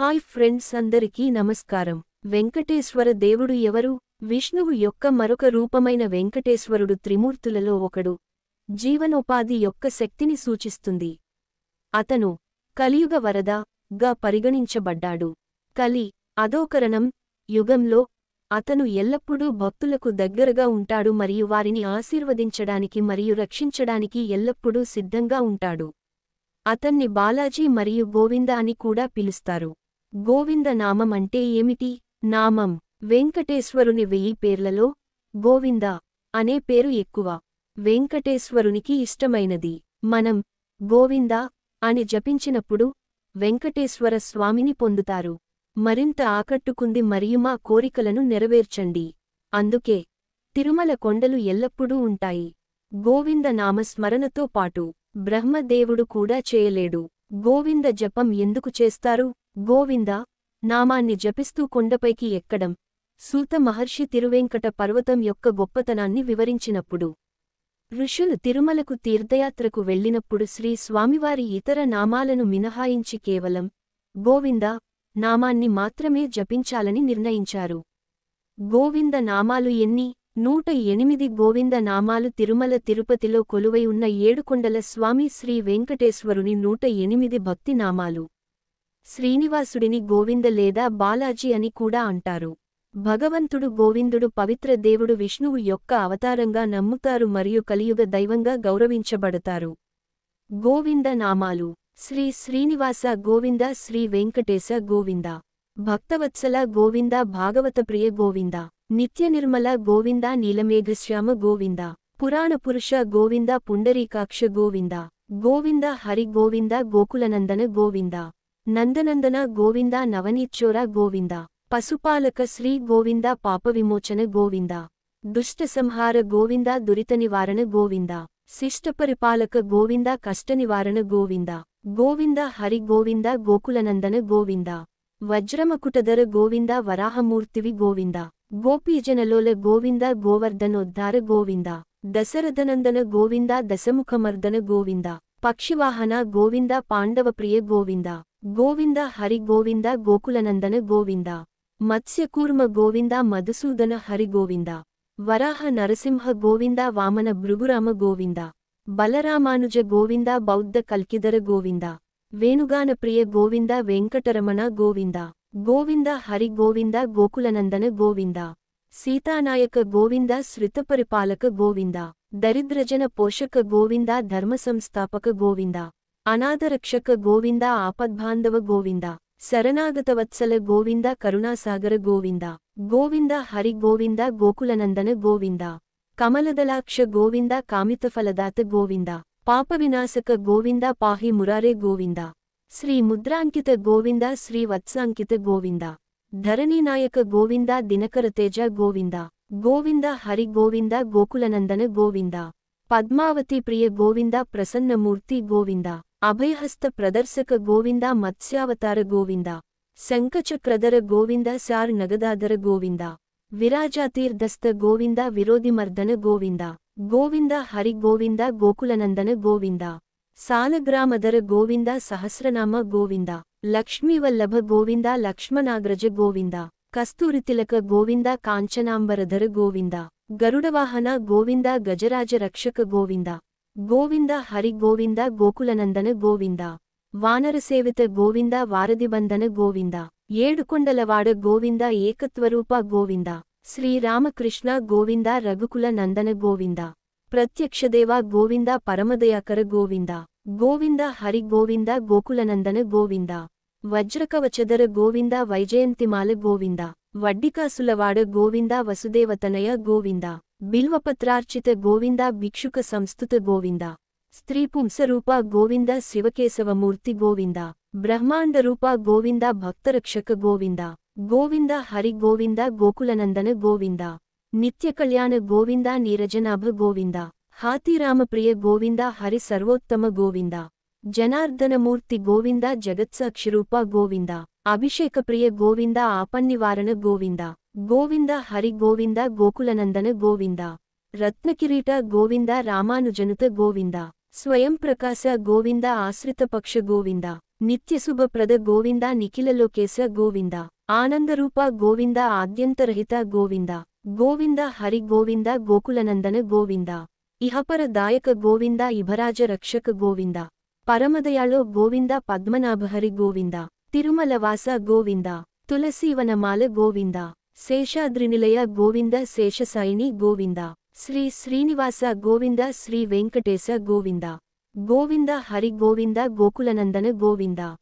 hi friends అందరికీ నమస్కారం వెంకటేశ్వర దేవుడు ఎవరు విష్ణువు యొక్క మరొక రూపమైన వెంకటేశ్వరుడు త్రిమూర్తులలో ఒకడు జీవనోపాధి యొక్క శక్తిని సూచిస్తుంది అతను కలియుగ వరద గా పరిగణించబడ్డాడు కలి అధోకరణం యుగంలో అతను ఎల్లప్పుడూ భక్తులకు దగ్గరగా ఉంటాడు మరియు వారిని ఆశీర్వదించడానికి మరియు రక్షించడానికి ఎల్లప్పుడూ సిద్ధంగా ఉంటాడు అతన్ని బాలాజీ మరియు గోవింద అని కూడా పిలుస్తారు గోవిందనామం అంటే ఏమిటి నామం వెంకటేశ్వరుని వెయ్యి పేర్లలో గోవింద అనే పేరు ఎక్కువ వెంకటేశ్వరునికి ఇష్టమైనది మనం గోవింద అని జపించినప్పుడు వెంకటేశ్వర స్వామిని పొందుతారు మరింత ఆకట్టుకుంది మరియు మా కోరికలను నెరవేర్చండి అందుకే తిరుమల కొండలు ఎల్లప్పుడూ ఉంటాయి గోవింద నామస్మరణతో పాటు బ్రహ్మదేవుడు కూడా చేయలేడు గోవింద జపం ఎందుకు చేస్తారు గోవింద నామాన్ని జపిస్తూ కొండపైకి ఎక్కడం సూత మహర్షి తిరువేంకట పర్వతం యొక్క గొప్పతనాన్ని వివరించినప్పుడు ఋషులు తిరుమలకు తీర్థయాత్రకు వెళ్లినప్పుడు శ్రీ స్వామివారి ఇతర నామాలను మినహాయించి కేవలం గోవింద నామాన్ని మాత్రమే జపించాలని నిర్ణయించారు గోవింద నామాలు ఎన్ని నూట ఎనిమిది గోవింద నామాలు తిరుమల తిరుపతిలో కొలువై ఉన్న ఏడుకొండల స్వామి శ్రీ వెంకటేశ్వరుని నూట ఎనిమిది భక్తి నామాలు శ్రీనివాసుడిని గోవింద లేదా బాలాజీ అని కూడా అంటారు భగవంతుడు గోవిందుడు పవిత్ర దేవుడు విష్ణువు యొక్క అవతారంగా నమ్ముతారు మరియు కలియుగ దైవంగా గౌరవించబడతారు గోవింద నామాలు శ్రీ శ్రీనివాస గోవింద శ్రీ వెంకటేశ గోవింద భక్తవత్సల గోవింద భాగవత ప్రియ గోవింద నిత్య నిర్మల గోవింద నీలమేఘశ్యామ గోవింద పురాణ పురుష గోవింద పుండరీకాక్ష గోవింద గోవింద హరి గోవింద గోకులనందన గోవింద నందనందన గోవింద నవనీచ్చోర గోవింద పశుపాలక శ్రీ గోవింద పాపవిమోచన గోవింద దుష్టసంహార గోవింద దురిత నివారణ గోవింద శిష్టపరిపాలక గోవింద కష్టనివారణ గోవింద గోవింద హరి గోవింద గోకులనందన గోవింద వజ్రమకుటదర గోవింద వరాహమూర్తివి గోవింద గోపీజనలోల గోవింద గోవర్ధనోద్ధార గోవింద దశరథనందన గోవింద దశముఖమర్దన గోవింద పక్షివాహన గోవింద పాండవప్రియ గోవింద గోవింద హరి గోవింద గోకులనందన గోవింద మత్స్యకూర్మ గోవింద మధుసూదన హరి గోవింద వరాహ నరసింహ గోవింద వామన భృగురామ గోవింద బలరామానుజ గోవింద బౌద్ధ కల్కిదర గోవింద వేణుగాన ప్రియ గోవింద వెంకటరమణ గోవింద గోవింద హరి గోవింద గోకులనందన గోవింద సీతానాయక గోవింద శ్రుతపరిపాలక గోవింద దరిద్రజన పోషక గోవింద ధర్మ సంస్థాపక గోవింద ಅನಾಥರಕ್ಷಕ ಗೋವಿಂದ ಆಪದ್ಬಾಂಧವ ಗೋವಿಂದ ಶರಣಾಗತವತ್ಸಲ ಗೋವಿಂದ ಕರುಣಾಸಾಗರ ಗೋವಿಂದ ಗೋವಿಂದ ಹರಿ ಗೋವಿಂದ ಗೋಕುಲನಂದನ ಗೋವಿಂದ ಕಮಲದಲಾಕ್ಷ ಗೋವಿಂದ ಕಾಮಿತಫಲದಾತ ಗೋವಿಂದ ಪಾಪವಿನಾಶಕ ಗೋವಿಂದ ಪಾಹಿ ಮುರಾರೆ ಗೋವಿಂದ ಶ್ರೀ ಮುದ್ರಾಂಕಿತ ಗೋವಿಂದ ಶ್ರೀ ವತ್ಸಾಂಕಿತ ಗೋವಿಂದ ಧರಣಿನಾಯಕ ಗೋವಿಂದ ದಿನಕರ ತೇಜ ಗೋವಿಂದ ಗೋವಿಂದ ಹರಿ ಗೋವಿಂದ ಗೋಕುಲನಂದನ ಗೋವಿಂದ ಪದ್ಮಾವತಿ ಪ್ರಿಯ ಗೋವಿಂದ ಪ್ರಸನ್ನಮೂರ್ತಿ ಗೋವಿಂದ అభయహస్త ప్రదర్శక గోవింద మత్స్యావతార గోవింద శంఖచక్రధర గోవింద శార్ నగదాధర గోవింద విరాజాతీర్ధస్థ గోవింద విరోధిమర్దన గోవింద గోవింద హరి గోవింద గోకులనందన గోవింద సాలగ్రామధర గోవింద సహస్రనామ గోవింద లక్ష్మీవల్లభ గోవింద లక్ష్మణాగ్రజ గోవింద కస్తూరితిలక గోవింద కాంచనాంబరధర గోవింద గరుడవాహన గోవింద గజరాజ రక్షక గోవింద గోవింద హరి గోవింద గోకులనందన గోవింద వానరసేవిత గోవింద వారధిబంధన గోవింద ఏడుకొండలవాడ గోవింద ఏకత్వరూప గోవింద శ్రీరామకృష్ణ గోవింద రఘుకుల నందన గోవింద ప్రత్యక్షదేవ గోవింద పరమదయాకర గోవింద గోవింద హరి గోవింద గోకులనందన గోవింద వజ్రకవచదర గోవింద వైజయంతిమాల గోవింద వడ్డికాసులవాడ గోవింద వసుదేవతనయ గోవింద ಬಿಲ್ವಪತ್ರಾರ್ಚಿತ ಗೋವಿಂದ ಭಿಕ್ಷುಕ ಸಂಸ್ತುತ ಗೋವಿಂದ ಸ್ತ್ರೀ ಪುಂಸರೂಪ ಗೋವಿಂದ ಶಿವಕೇಶವಮೂರ್ತಿ ಗೋವಿಂದ ಬ್ರಹ್ಮಾಂಡ ರೂಪ ಗೋವಿಂದ ಭಕ್ತರಕ್ಷಕ ಗೋವಿಂದ ಗೋವಿಂದ ಹರಿ ಗೋವಿಂದ ಗೋಕುಲನಂದನ ಗೋವಿಂದ ನಿತ್ಯ ಕಲ್ಯಾಣ ಗೋವಿಂದ ನೀರಜನಾಭ ಗೋವಿಂದ ಹಾತಿರಾಮಪ್ರಿಯ ಗೋವಿಂದ ಹರಿ ಸರ್ವೋತ್ತಮ ಗೋವಿಂದ ಜನಾರ್ದನಮೂರ್ತಿ ಗೋವಿಂದ ಜಗತ್ಸಾಕ್ಷಿರೂಪ ಗೋವಿಂದ ಅಭಿಷೇಕ ಪ್ರಿಯ ಗೋವಿಂದ ಆಪನ್ನಿವಾರಣ ಗೋವಿಂದ గోవింద హరి గోవింద గోకులనందన గోవింద రత్నకిరీట గోవింద రామానుజనుత గోవింద స్వయం ప్రకాశ గోవింద ఆశ్రితపక్ష గోవింద నిత్యశుభప్ರದ గోవింద నిఖిలలోకేశ గోవింద ఆనందరూప గోవింద ఆద్యంతరహిత గోవింద గోవింద హరి గోవింద గోకులనందన గోవింద ఇహపర దాయక గోవింద ఇభరాజ రక్షక గోవింద పరమదయాళో గోవింద పద్మనాభహరి గోవింద తిరుమలవాస గోవింద తులసీవనమాల గోవింద శేషాద్రినిలయ గోవింద శేషసాయిని గోవింద శ్రీ శ్రీనివాస గోవింద శ్రీ వెంకటేశ గోవింద గోవింద హరి గోవింద గోకులనందన గోవింద